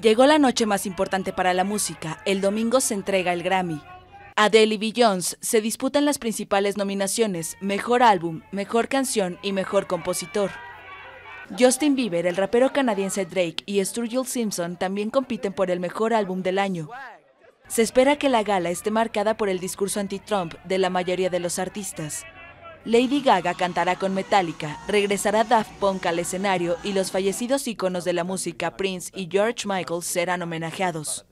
Llegó la noche más importante para la música. El domingo se entrega el Grammy. Adele y Beyoncé se disputan las principales nominaciones: Mejor Álbum, Mejor Canción y Mejor Compositor. Justin Bieber, el rapero canadiense Drake y Sturgill Simpson también compiten por el Mejor Álbum del año. Se espera que la gala esté marcada por el discurso anti-Trump de la mayoría de los artistas. Lady Gaga cantará con Metallica, regresará Daft Punk al escenario y los fallecidos íconos de la música Prince y George Michael serán homenajeados.